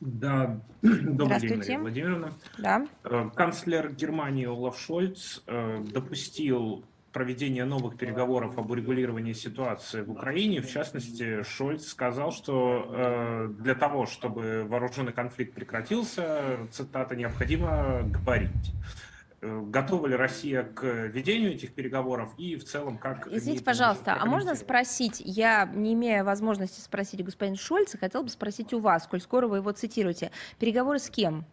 Да, добрый день, Мария Владимировна. Да. Э, канцлер Германии Олаф Шольц э, допустил проведение новых переговоров об урегулировании ситуации в Украине. В частности, Шольц сказал, что э, для того, чтобы вооруженный конфликт прекратился, цитата, необходимо говорить. Э, готова ли Россия к э, ведению этих переговоров и в целом как... Извините, пожалуйста, а можно спросить, я не имея возможности спросить господина Шольца, хотел бы спросить у вас, коль скоро вы его цитируете, переговоры с кем?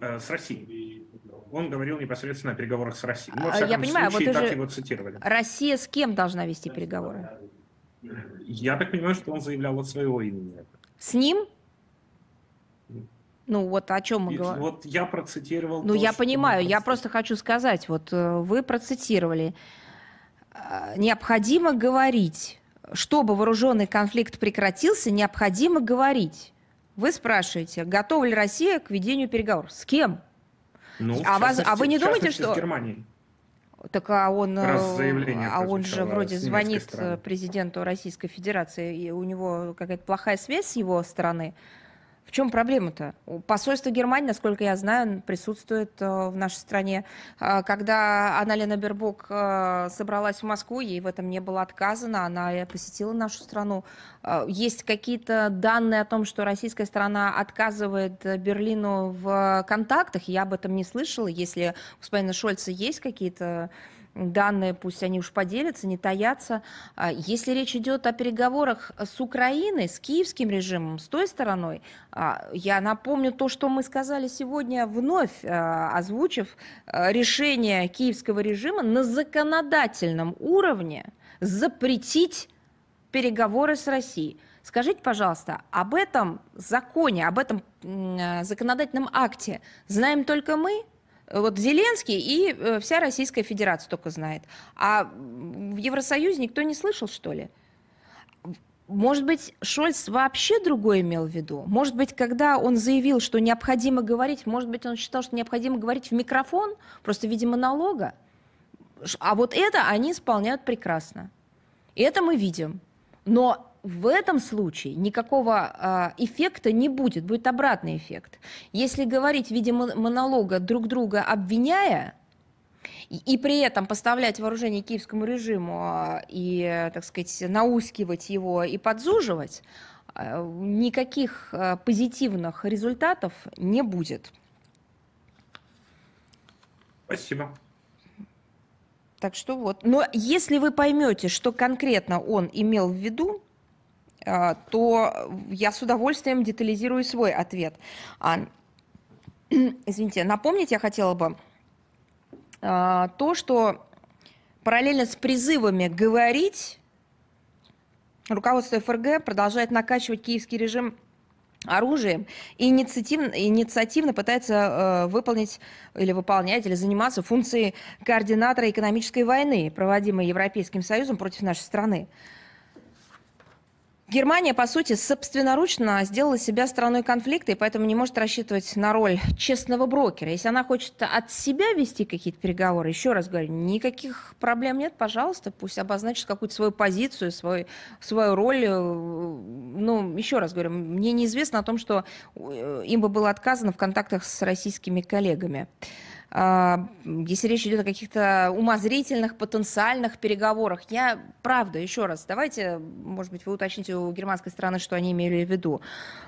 Э, с Россией. Он говорил непосредственно о переговорах с Россией. Но, ну, а, я понимаю, случае, вот так его цитировали. Россия с кем должна вести переговоры? Я так понимаю, что он заявлял от своего имени. С ним? Ну вот о чем мы говорим. Вот я процитировал. Ну то, я понимаю, я просто хочу сказать, вот э, вы процитировали. А, необходимо говорить, чтобы вооруженный конфликт прекратился, необходимо говорить. Вы спрашиваете, готова ли Россия к ведению переговоров? С кем? Ну, а, вас, а вы не думаете, что... С Германией. Так а он, э, а он же вроде звонит э, президенту Российской Федерации, и у него какая-то плохая связь с его стороны. В чем проблема-то? Посольство Германии, насколько я знаю, присутствует э, в нашей стране. А, когда Аналина Бербок э, собралась в Москву, ей в этом не было отказано, она посетила нашу страну. А, есть какие-то данные о том, что российская сторона отказывает Берлину в контактах? Я об этом не слышала. Если у господина Шольца есть какие-то данные, пусть они уж поделятся, не таятся. А если речь идет о переговорах с Украиной, с киевским режимом, с той стороной, а, я напомню то, что мы сказали сегодня, вновь а, озвучив решение киевского режима на законодательном уровне запретить переговоры с Россией. Скажите, пожалуйста, об этом законе, об этом законодательном акте знаем только мы – вот Зеленский и э, вся Российская Федерация только знает. А в Евросоюзе никто не слышал, что ли? Может быть, Шольц вообще другое имел в виду? Может быть, когда он заявил, что необходимо говорить, может быть, он считал, что необходимо говорить в микрофон, просто, видимо, налога? А вот это они исполняют прекрасно. И это мы видим. Но в этом случае никакого а, эффекта не будет, будет обратный эффект. Если говорить в виде монолога друг друга обвиняя, и при этом поставлять вооружение киевскому режиму а, и, так сказать, наускивать его и подзуживать, а, никаких позитивных результатов не будет. Спасибо. Так что вот. Но если вы поймете, что конкретно он имел в виду, а, то я с удовольствием детализирую свой ответ. А, извините, напомнить я хотела бы а, то, что параллельно с призывами говорить, руководство ФРГ продолжает накачивать киевский режим оружием и инициативно, инициативно пытается э, выполнить или выполнять, или заниматься функцией координатора экономической войны, проводимой Европейским Союзом против нашей страны. Германия, по сути, собственноручно сделала себя страной конфликта, и поэтому не может рассчитывать на роль честного брокера. Если она хочет от себя вести какие-то переговоры, еще раз говорю, никаких проблем нет, пожалуйста, пусть обозначит какую-то свою позицию, свой, свою роль. Э, ну, еще раз говорю, мне неизвестно о том, что э, им бы было отказано в контактах с российскими коллегами. А, если речь идет о каких-то умозрительных, потенциальных переговорах. Я, правда, еще раз, давайте, может быть, вы уточните у германской стороны, что они имели в виду.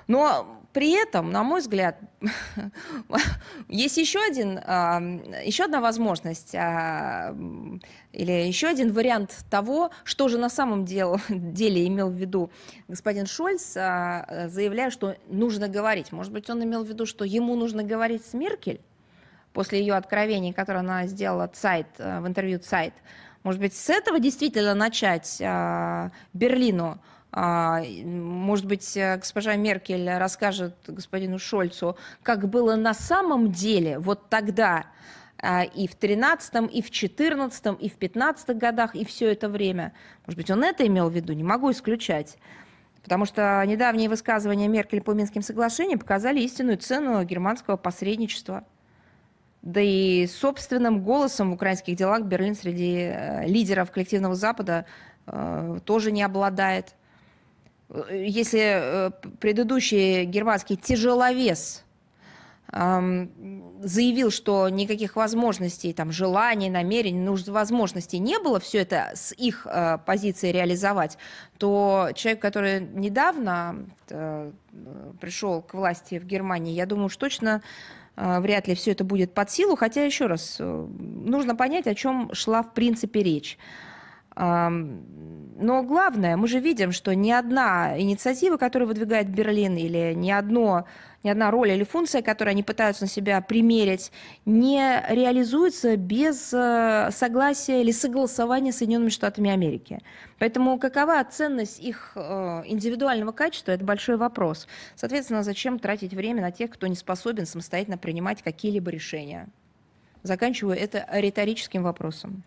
Но при этом, на мой взгляд, есть еще, один, а, еще одна возможность а, или еще один вариант того, что же на самом деле, деле имел в виду господин Шольц, заявляя, что нужно говорить. Может быть, он имел в виду, что ему нужно говорить с Меркель, после ее откровений, которые она сделала сайт, э, в интервью сайт, может быть, с этого действительно начать э, Берлину? Э, может быть, э, госпожа Меркель расскажет господину Шольцу, как было на самом деле вот тогда, э, и в 13-м, и в 14-м, и в 15-х годах, и все это время. Может быть, он это имел в виду, не могу исключать. Потому что недавние высказывания Меркель по Минским соглашениям показали истинную цену германского посредничества – да и собственным голосом в украинских делах Берлин среди э, лидеров коллективного Запада э, тоже не обладает. Если э, предыдущий германский тяжеловес эм, заявил, что никаких возможностей, там, желаний, намерений, нужд, возможностей не было все это с их э, позиции реализовать, то человек, который недавно э, пришел к власти в Германии, я думаю, что точно а, вряд ли все это будет под силу, хотя еще раз, э, нужно понять, о чем шла в принципе речь. Но главное, мы же видим, что ни одна инициатива, которую выдвигает Берлин, или ни, одно, ни одна роль или функция, которую они пытаются на себя примерить, не реализуется без э, согласия или согласования с Соединенными Штатами Америки. Поэтому какова ценность их э, индивидуального качества, это большой вопрос. Соответственно, зачем тратить время на тех, кто не способен самостоятельно принимать какие-либо решения? Заканчиваю это риторическим вопросом.